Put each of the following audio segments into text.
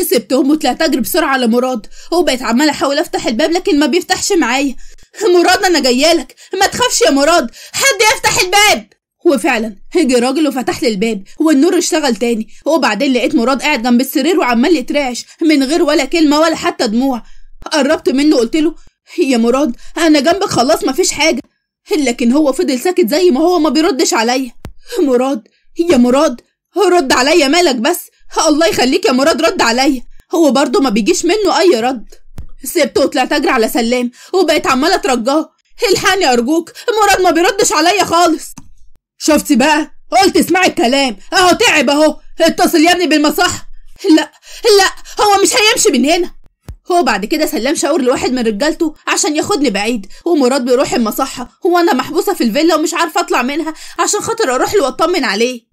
رحت سبتهم وطلعت اجري بسرعه لمراد وبقيت عماله احاول افتح الباب لكن ما بيفتحش معايا مراد انا لك ما تخافش يا مراد حد يفتح الباب وفعلا هجي راجل وفتح لي الباب والنور اشتغل تاني وبعدين لقيت مراد قاعد جنب السرير وعمال يترعش من غير ولا كلمه ولا حتى دموع قربت منه قلت له يا مراد انا جنبك خلاص مفيش حاجه لكن هو فضل ساكت زي ما هو ما بيردش عليا مراد يا مراد رد عليا مالك بس الله يخليك يا مراد رد عليا هو برضه ما بيجيش منه اي رد سبته وطلعت اجري على سلام وبقيت عماله اترجاه الحقني ارجوك مراد ما بيردش عليا خالص شفتي بقى قلت اسمعي الكلام اهو تعب اهو اتصل يا ابني بالمصح لا لا هو مش هيمشي من هنا هو بعد كده سلام شاور لواحد من رجالته عشان ياخدني بعيد ومراد بيروح المصحة وانا محبوسة في الفيلا ومش عارفة اطلع منها عشان خاطر اروح له واطمن عليه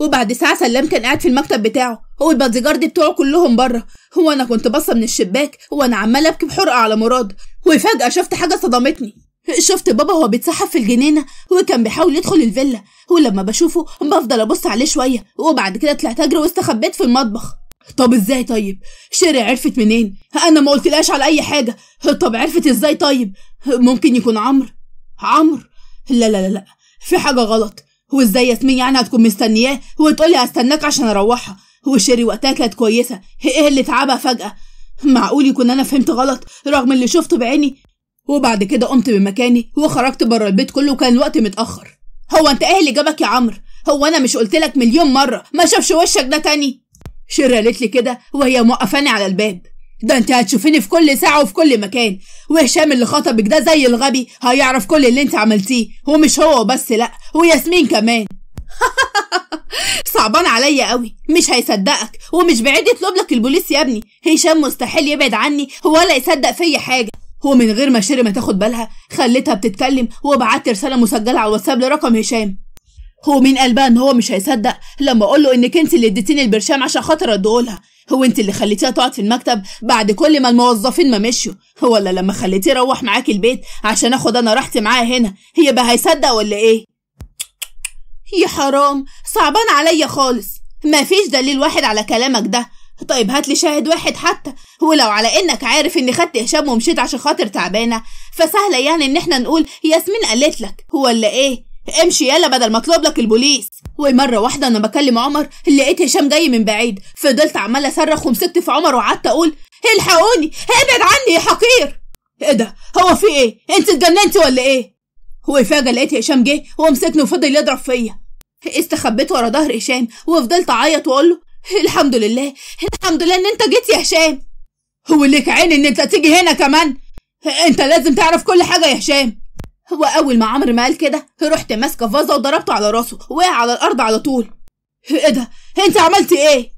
وبعد ساعة سلام كان قاعد في المكتب بتاعه هو جارد بتوعه كلهم بره هو أنا كنت باصة من الشباك وأنا عمالة أبكي بحرقة على مراد وفجأة شفت حاجة صدمتني شفت بابا وهو بيتسحب في الجنينة وكان بيحاول يدخل الفيلا ولما بشوفه بفضل أبص عليه شوية وبعد كده طلعت أجري واستخبيت في المطبخ طب ازاي طيب شيري عرفت منين انا ما قلتلهاش على اي حاجه طب عرفت ازاي طيب ممكن يكون عمرو عمرو لا لا لا لا في حاجه غلط هو ازاي ياسمين يعني هتكون مستنياه لي هستناك عشان اروحها هو شيري وقتها كانت كويسه ايه اللي تعبها فجاه معقول يكون انا فهمت غلط رغم اللي شفته بعيني وبعد كده قمت من مكاني وخرجت بره البيت كله وكان الوقت متاخر هو انت ايه اللي جابك يا عمرو هو انا مش قلت لك مليون مره ما شافش وشك ده تاني شيري قالت لي كده وهي موقفاني على الباب ده انت هتشوفيني في كل ساعة وفي كل مكان وهشام اللي خطبك ده زي الغبي هيعرف كل اللي انت عملتيه ومش هو بس لأ وياسمين كمان صعبان عليا قوي مش هيصدقك ومش بعيد يطلب لك البوليس يا ابني هشام مستحيل يبعد عني ولا يصدق فيا حاجه ومن غير ما شيري ما تاخد بالها خليتها بتتكلم وبعت رساله مسجله على الواتساب لرقم هشام هو من قلبها ان هو مش هيصدق لما اقول له انك انت اللي اديتيني البرشام عشان خاطر ادولها هو انت اللي خليتيها تقعد في المكتب بعد كل ما الموظفين ما مشوا ولا لما خليتيه يروح معاكي البيت عشان اخد انا راحتي معاه هنا هي بقى هيصدق ولا ايه يا حرام صعبان عليا خالص مفيش دليل واحد على كلامك ده طيب هاتلي شاهد واحد حتى ولو على انك عارف اني خدت هشام ومشيت عشان خاطر تعبانه فسهله يعني ان احنا نقول ياسمين قالت لك ولا ايه امشي يلا بدل ما اطلب لك البوليس ومره واحده انا بكلم عمر لقيت هشام جاي من بعيد فضلت عماله اصرخ ومسكت في عمر وقعدت اقول الحقوني ابعد عني يا حقير ايه ده هو في ايه انت اتجننتي ولا ايه وفجاه لقيت هشام جه ومسكني وفضل يضرب فيا استخبيت ورا ظهر هشام وفضلت اعيط واقول له الحمد لله الحمد لله ان انت جيت يا هشام هو ليك عين ان انت تيجي هنا كمان انت لازم تعرف كل حاجه يا هشام هو أول ما عمرو ما قال كده رحت ماسكة فازة وضربته على راسه وقع على الأرض على طول إيه ده؟ أنت عملت إيه؟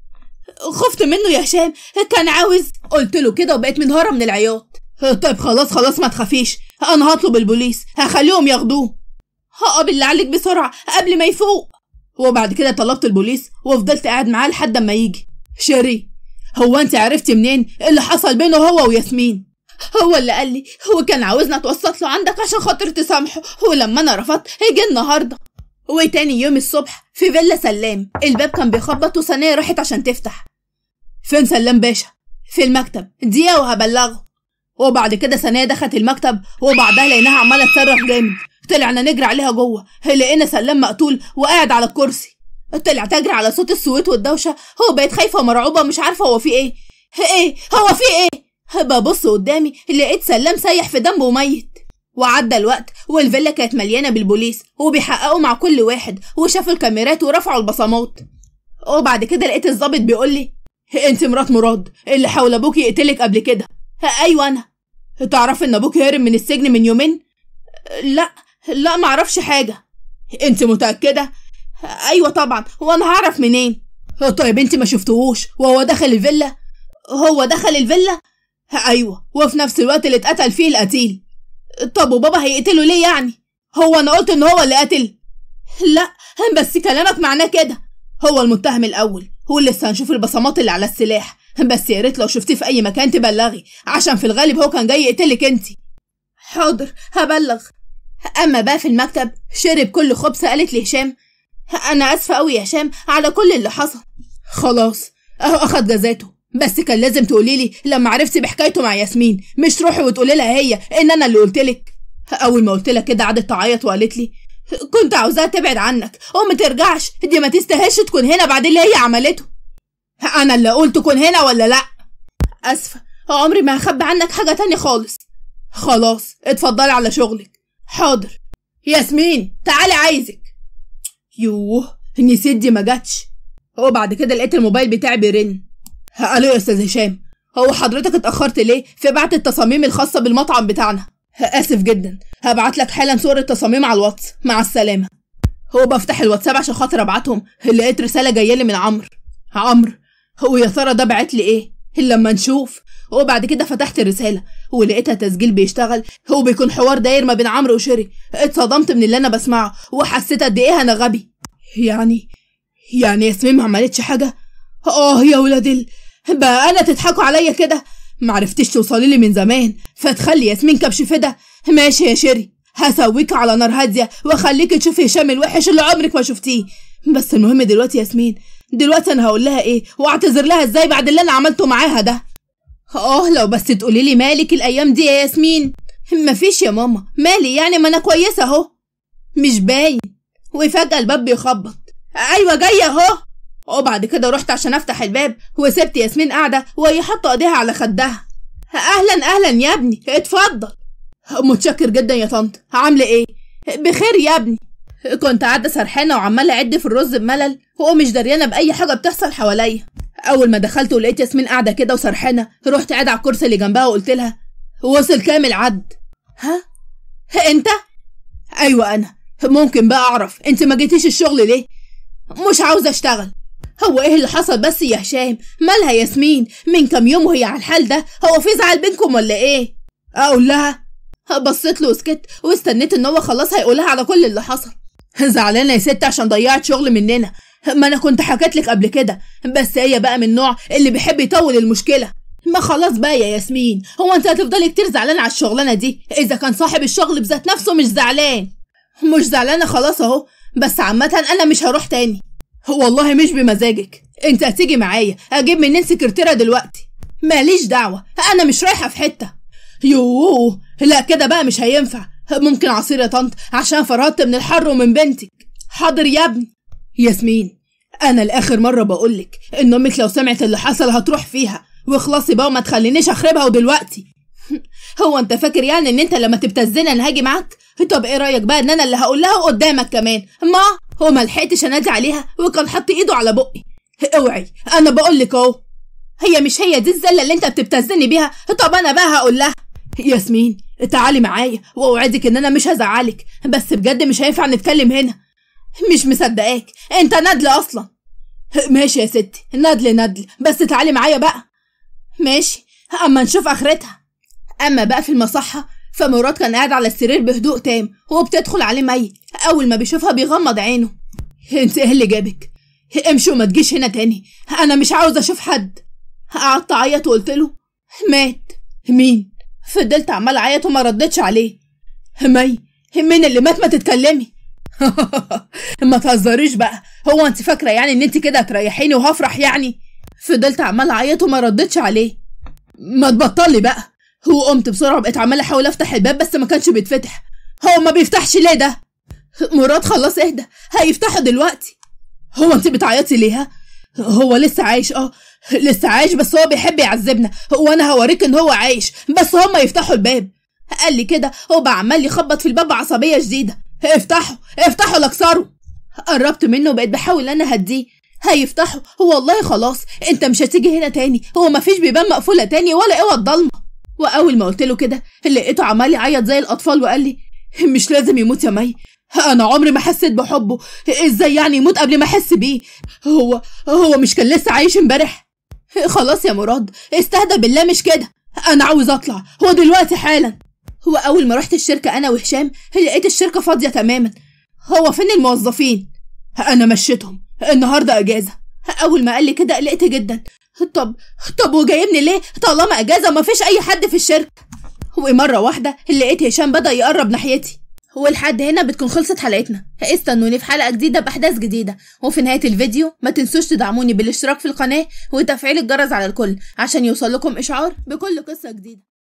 خفت منه يا هشام كان عاوز قلت له كده وبقيت منهارة من العياط طيب خلاص خلاص ما تخافيش أنا هطلب البوليس هخليهم ياخدوه هقابل اللي عليك بسرعة قبل ما يفوق وبعد كده طلبت البوليس وفضلت قاعد معاه لحد ما يجي شيري هو انت عرفتي منين إيه اللي حصل بينه هو وياسمين هو اللي قال لي هو كان عاوزني توسط له عندك عشان خاطر تسامحه ولما انا رفضت هيجي النهارده وتاني يوم الصبح في فيلا سلام الباب كان بيخبط وصنيه راحت عشان تفتح فين سلام باشا في المكتب دقيقة وهبلغه وبعد كده سنية دخلت المكتب وبعدها لقيناها عمالة تصرخ جامد طلعنا نجري عليها جوه لقينا سلام مقتول وقاعد على الكرسي طلع تجري على صوت السويت والدوشة هو بقت خايفة ومرعوبة مش عارفة هو في ايه ايه هو في ايه ببص قدامي لقيت سلام سايح في دمه وميت وعدى الوقت والفيلا كانت مليانة بالبوليس وبيحققوا مع كل واحد وشافوا الكاميرات ورفعوا البصمات وبعد كده لقيت الظابط بيقول لي إيه انت مرات مراد اللي حاول ابوك يقتلك قبل كده ايوه انا تعرفي ان ابوكي هرب من السجن من يومين لا لا معرفش حاجه انت متاكده ايوه طبعا وانا هعرف منين طيب انت ما شفتهوش وهو دخل الفيلا هو دخل الفيلا ايوه وفي نفس الوقت اللي اتقتل فيه القتيل طب وبابا هيقتله ليه يعني هو انا قلت ان هو اللي قتل لا بس كلامك معناه كده هو المتهم الاول هو لسه هنشوف البصمات اللي على السلاح بس يا ريت لو شفتيه في اي مكان تبلغي عشان في الغالب هو كان جاي يقتلك انت حاضر هبلغ اما بقى في المكتب شرب كل خبز قالت لي هشام انا اسفه قوي يا هشام على كل اللي حصل خلاص اهو اخد جزاته بس كان لازم تقولي لي لما عرفتي بحكايته مع ياسمين مش تروحي وتقولي لها هي ان انا اللي قلتلك اول ما قلت لها كده قعدت تعيط وقالت لي كنت عاوزاها تبعد عنك وما ترجعش دي ما تستاهلش تكون هنا بعد اللي هي عملته انا اللي قلت كن هنا ولا لا اسفه عمري ما هخبي عنك حاجه تانية خالص خلاص اتفضلي على شغلك حاضر ياسمين تعالي عايزك يوه نسيت دي ما جاتش وبعد كده لقيت الموبايل بتاعي بيرن الو يا استاذ هشام هو حضرتك اتاخرت ليه في بعت التصاميم الخاصه بالمطعم بتاعنا اسف جدا هبعت لك حالا صور التصاميم على الواتس مع السلامه هو بفتح الواتساب عشان خاطر ابعتهم لقيت رساله جايه لي من عمرو عمرو هو يا ترى ده بعت لي ايه لما نشوف وبعد كده فتحت الرساله ولقيتها تسجيل بيشتغل هو بيكون حوار داير ما بين عمرو وشيري اتصدمت من اللي انا بسمعه وحسيت قد ايه انا غبي يعني يعني ياسمين ما عملتش حاجه آه يا ولاد ال... بقى أنا تضحكوا عليا كده معرفتش توصلي لي من زمان فتخلي ياسمين كبش كبشفدة ماشي يا شيري هسويك على نار هادية واخليكي تشوفي هشام الوحش اللي عمرك ما شفتيه بس المهم دلوقتي ياسمين دلوقتي انا هقول لها ايه واعتذر لها ازاي بعد اللي انا عملته معاها ده اه لو بس تقولي لي مالك الايام دي يا ياسمين مفيش يا ماما مالي يعني ما انا كويسه اهو مش باين وفجاه الباب بيخبط ايوه جايه اهو وبعد كده رحت عشان افتح الباب وسبت ياسمين قاعدة وهي حاطة ايديها على خدها اهلا اهلا يا ابني اتفضل متشكر جدا يا طنط عاملة ايه بخير يا ابني كنت قاعدة سرحانة وعمالة أعد في الرز بملل ومش دريانة بأي حاجة بتحصل حواليا أول ما دخلت ولقيت ياسمين قاعدة كده وسرحانة رحت قاعدة على الكرسي اللي جنبها وقلت لها وصل كام العد؟ ها أنت أيوة أنا ممكن بقى أعرف أنت ما جيتيش الشغل ليه مش عاوزة أشتغل هو ايه اللي حصل بس يا هشام مالها ياسمين من كام يوم وهي على الحال ده هو في زعل بينكم ولا ايه اقول لها بصيت له وسكت واستنيت ان هو خلاص هيقولها على كل اللي حصل زعلانه يا ست عشان ضيعت شغل مننا ما انا كنت حكيت لك قبل كده بس هي بقى من النوع اللي بيحب يطول المشكله ما خلاص بقى يا ياسمين هو انت هتفضلي كتير زعلانه على الشغلانه دي اذا كان صاحب الشغل بذات نفسه مش زعلان مش زعلانه خلاص اهو بس عامه انا مش هروح تاني والله مش بمزاجك انت هتيجي معايا اجيب منين سكرتيره دلوقتي ماليش دعوه انا مش رايحه في حته يوه لا كده بقى مش هينفع ممكن عصير يا طنط عشان فرهدت من الحر ومن بنتك حاضر يا ابني ياسمين انا لاخر مره بقولك ان امك لو سمعت اللي حصل هتروح فيها واخلصي بقى وما تخلينيش اخربها ودلوقتي هو انت فاكر يعني ان انت لما تبتزني انا هاجي معاك طب ايه رايك بقى ان انا اللي هقول لها قدامك كمان ما وما لحقتش انادي عليها وكان حاطط ايده على بقي اوعي انا بقول لك اهو هي مش هي دي الزله اللي انت بتبتزني بيها طب انا بقى هقول لها ياسمين تعالي معايا واوعدك ان انا مش هزعلك بس بجد مش هينفع نتكلم هنا مش مصدقاك انت ندل اصلا ماشي يا ستي ندل ندل بس تعالي معايا بقى ماشي اما نشوف اخرتها اما بقى في المصحه فمراد كان قاعد على السرير بهدوء تام وبتدخل عليه مي أول ما بيشوفها بيغمض عينه انت ايه اللي جابك امشي وما تجيش هنا تاني انا مش عاوز اشوف حد قعدت اعيط وقلت له مات مين فضلت عمال اعيط وما ردتش عليه مي مين اللي مات ما تتكلمي ما تهزريش بقى هو انت فاكره يعني ان انت كده هتريحيني وهفرح يعني فضلت عمال اعيط وما ردتش عليه ما تبطلي بقى وقمت بسرعة بقيت عمالة أحاول أفتح الباب بس ما كانش بيتفتح هو ما بيفتحش ليه ده؟ مراد خلاص اهدى هيفتحه دلوقتي هو انت بتعيطي ليها؟ هو لسه عايش اه لسه عايش بس هو بيحب يعذبنا وانا هوريك ان هو عايش بس هما يفتحوا الباب قال لي كده هو عمال يخبط في الباب بعصبية شديدة افتحوا افتحوا لاكسروا قربت منه وبقيت بحاول ان انا هديه هيفتحوا والله خلاص انت مش هتيجي هنا تاني هو مفيش بيبان مقفولة تاني ولا اوعى الضلمة واول ما قلت له كده لقيته عمال يعيط زي الاطفال وقال لي مش لازم يموت يا مي انا عمري ما حسيت بحبه ازاي يعني يموت قبل ما احس بيه هو هو مش كان لسه عايش امبارح خلاص يا مراد استهدى بالله مش كده انا عاوز اطلع هو دلوقتي حالا هو اول ما رحت الشركه انا وهشام لقيت الشركه فاضيه تماما هو فين الموظفين انا مشيتهم النهارده اجازه اول ما قال لي كده قلقت جدا طب طب وجايبني ليه طالما اجازه ومفيش اي حد في الشركه ومره واحده لقيت هشام بدا يقرب ناحيتي ولحد هنا بتكون خلصت حلقتنا استنوني في حلقه جديده باحداث جديده وفي نهايه الفيديو ما تنسوش تدعموني بالاشتراك في القناه وتفعيل الجرس على الكل عشان يوصل لكم اشعار بكل قصه جديده